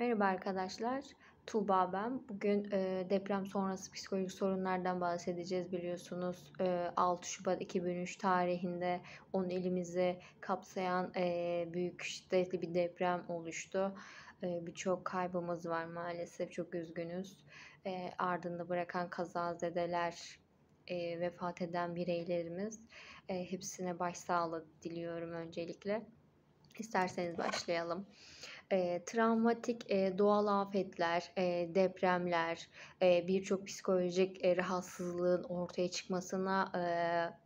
Merhaba arkadaşlar. Tuğba ben. Bugün e, deprem sonrası psikolojik sorunlardan bahsedeceğiz biliyorsunuz. E, 6 Şubat 2003 tarihinde onun elimizi kapsayan e, büyük şiddetli bir deprem oluştu. E, Birçok kaybımız var maalesef çok üzgünüz. E, ardında bırakan kazazedeler, e, vefat eden bireylerimiz e, hepsine başsağlığı diliyorum öncelikle. İsterseniz başlayalım e, travmatik e, doğal afetler, e, depremler, e, birçok psikolojik e, rahatsızlığın ortaya çıkmasına e,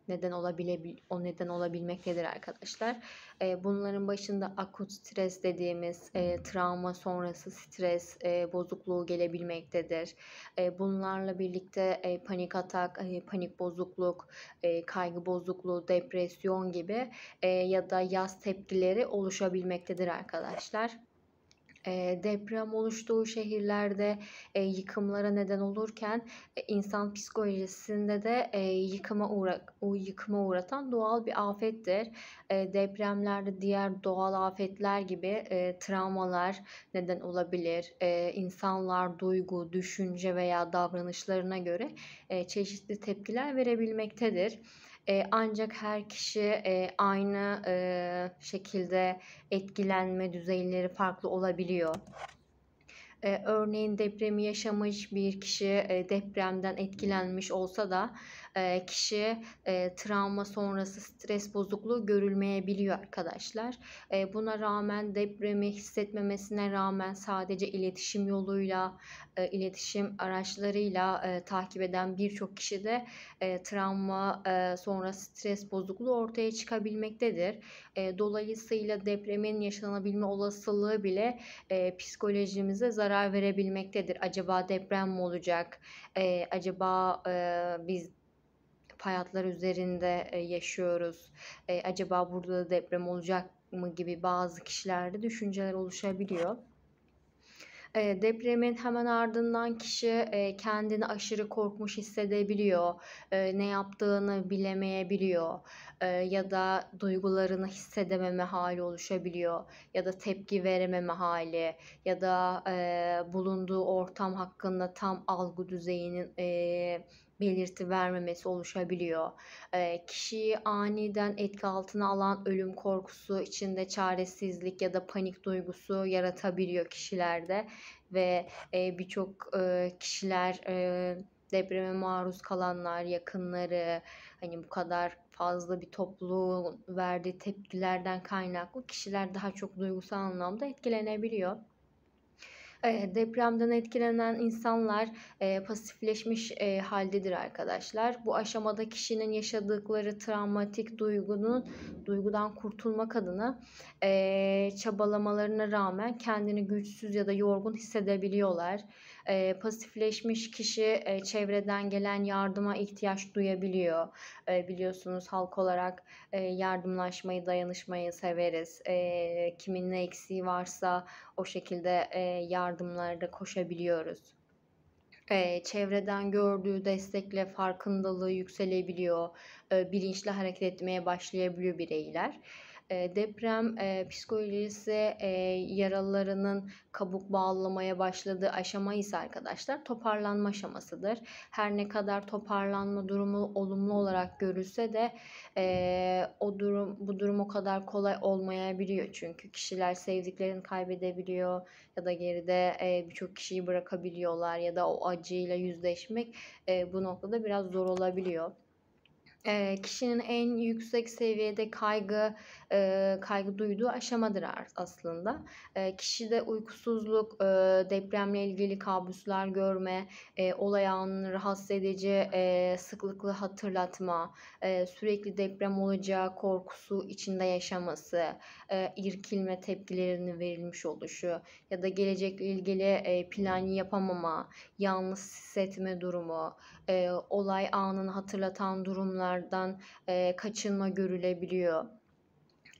neden olabilebil o neden olabilmektedir arkadaşlar. E, bunların başında akut stres dediğimiz e, travma sonrası stres e, bozukluğu gelebilmektedir. E, bunlarla birlikte e, panik atak, e, panik bozukluk, e, kaygı bozukluğu, depresyon gibi e, ya da yaz tepkileri oluşabilmektedir arkadaşlar deprem oluştuğu şehirlerde yıkımlara neden olurken e, insan psikolojisinde de yıkıma uğra yıkıma uğratan doğal bir afettir. depremlerde diğer doğal afetler gibi travmalar neden olabilir. İnsanlar duygu, düşünce veya davranışlarına göre çeşitli tepkiler verebilmektedir. E, ancak her kişi e, aynı e, şekilde etkilenme düzeyleri farklı olabiliyor. E, örneğin depremi yaşamış bir kişi e, depremden etkilenmiş olsa da kişi travma sonrası stres bozukluğu görülmeyebiliyor arkadaşlar. buna rağmen depremi hissetmemesine rağmen sadece iletişim yoluyla, iletişim araçlarıyla takip eden birçok kişi de travma sonrası stres bozukluğu ortaya çıkabilmektedir. dolayısıyla depremin yaşanabilme olasılığı bile psikolojimize zarar verebilmektedir. Acaba deprem mi olacak? acaba biz pay hatları üzerinde e, yaşıyoruz. E, acaba burada da deprem olacak mı gibi bazı kişilerde düşünceler oluşabiliyor. E, depremin hemen ardından kişi kendini aşırı korkmuş hissedebiliyor, ne yaptığını bilemeyebiliyor e, ya da duygularını hissedememe hali oluşabiliyor ya da tepki verememe hali ya da bulunduğu ortam hakkında tam algı düzeyinin belirti vermemesi oluşabiliyor. E, kişiyi aniden etki altına alan ölüm korkusu, içinde çaresizlik ya da panik duygusu yaratabiliyor kişilerde ve e, birçok e, kişiler e, depreme maruz kalanlar, yakınları hani bu kadar fazla bir topluluğun verdiği tepkilerden kaynaklı kişiler daha çok duygusal anlamda etkilenebiliyor. E, depremden etkilenen insanlar e, pasifleşmiş e, haldedir arkadaşlar. Bu aşamada kişinin yaşadıkları travmatik duygunun duygudan kurtulmak adına çabalamalarına rağmen kendini güçsüz ya da yorgun hissedebiliyorlar. Pasifleşmiş kişi çevreden gelen yardıma ihtiyaç duyabiliyor. Biliyorsunuz halk olarak yardımlaşmayı, dayanışmayı severiz. Kimin ne eksiği varsa o şekilde e, yardımlarda koşabiliyoruz. E, çevreden gördüğü destekle farkındalığı yükselebiliyor, e, bilinçli hareket etmeye başlayabiliyor bireyler. E, deprem e, psikolojisi e, yaralılarının kabuk bağlamaya başladığı aşama ise arkadaşlar toparlanma aşamasıdır. Her ne kadar toparlanma durumu olumlu olarak görülse de e, o durum bu durum o kadar kolay olmayabiliyor çünkü kişiler sevdiklerini kaybedebiliyor ya da geride e, birçok kişiyi bırakabiliyorlar ya da o acıyla yüzleşmek e, bu noktada biraz zor olabiliyor e, kişinin en yüksek seviyede kaygı e, kaygı duyduğu aşamadır aslında. E, kişide uykusuzluk, e, depremle ilgili kabuslar görme, e, olay anını rahatsız edici e, sıklıklı hatırlatma, e, sürekli deprem olacağı korkusu içinde yaşaması, e, irkilme tepkilerini verilmiş oluşu ya da gelecekle ilgili e, plan yapamama, yalnız hissetme durumu, e, olay anını hatırlatan durumlar durumlardan e, kaçınma görülebiliyor.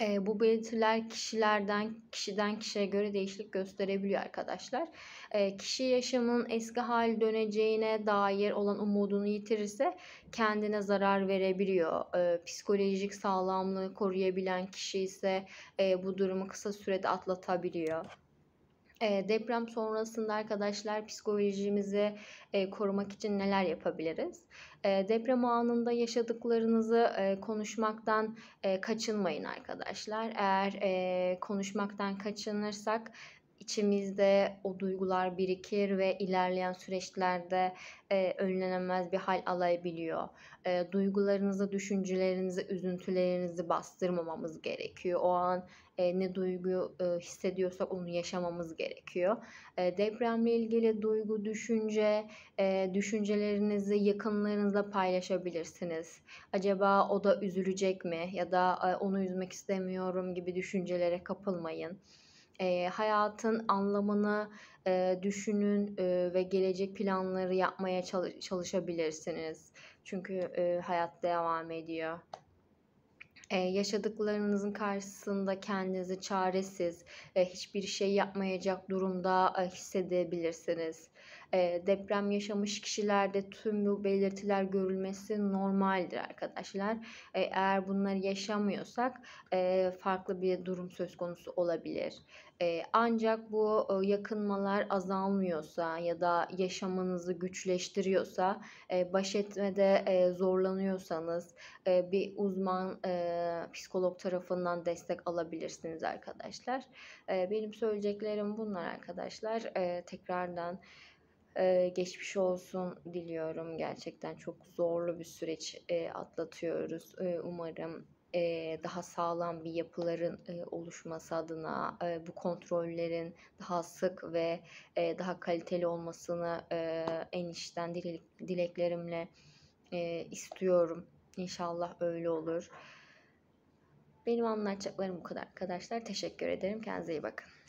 E, bu belirtiler kişilerden kişiden kişiye göre değişiklik gösterebiliyor arkadaşlar. E, kişi yaşamın eski hal döneceğine dair olan umudunu yitirirse kendine zarar verebiliyor. E, psikolojik sağlamlığı koruyabilen kişi ise e, bu durumu kısa sürede atlatabiliyor. Ee, deprem sonrasında arkadaşlar psikolojimizi e, korumak için neler yapabiliriz? Ee, deprem anında yaşadıklarınızı e, konuşmaktan e, kaçınmayın arkadaşlar. Eğer konuşmaktan kaçınırsak içimizde o duygular birikir ve ilerleyen süreçlerde e, önlenemez bir hal alabiliyor. E, duygularınızı, düşüncelerinizi, üzüntülerinizi bastırmamamız gerekiyor. O an e, ne duygu e, hissediyorsak onu yaşamamız gerekiyor. E, depremle ilgili duygu, düşünce, e, düşüncelerinizi yakınlarınızla paylaşabilirsiniz. Acaba o da üzülecek mi ya da e, onu üzmek istemiyorum gibi düşüncelere kapılmayın e, hayatın anlamını e, düşünün e, ve gelecek planları yapmaya çalış- çalışabilirsiniz. Çünkü e, hayat devam ediyor. Ee, yaşadıklarınızın karşısında kendinizi çaresiz, e, hiçbir şey yapmayacak durumda e, hissedebilirsiniz. Ee, deprem yaşamış kişilerde tüm bu belirtiler görülmesi normaldir arkadaşlar. Ee, eğer bunları yaşamıyorsak e, farklı bir durum söz konusu olabilir. Ee, ancak bu e, yakınmalar azalmıyorsa ya da yaşamanızı güçleştiriyorsa, e, baş etmede zorlanıyorsanız bir uzman psikolog tarafından destek alabilirsiniz arkadaşlar. Benim söyleyeceklerim bunlar arkadaşlar. Tekrardan e, geçmiş olsun diliyorum. Gerçekten çok zorlu bir süreç e, atlatıyoruz. E, umarım e, daha sağlam bir yapıların e, oluşması adına e, bu kontrollerin daha sık ve e, daha kaliteli olmasını e, en içten dilek, dileklerimle e, istiyorum. İnşallah öyle olur. Benim anlatacaklarım bu kadar arkadaşlar. Teşekkür ederim. Kendinize iyi bakın.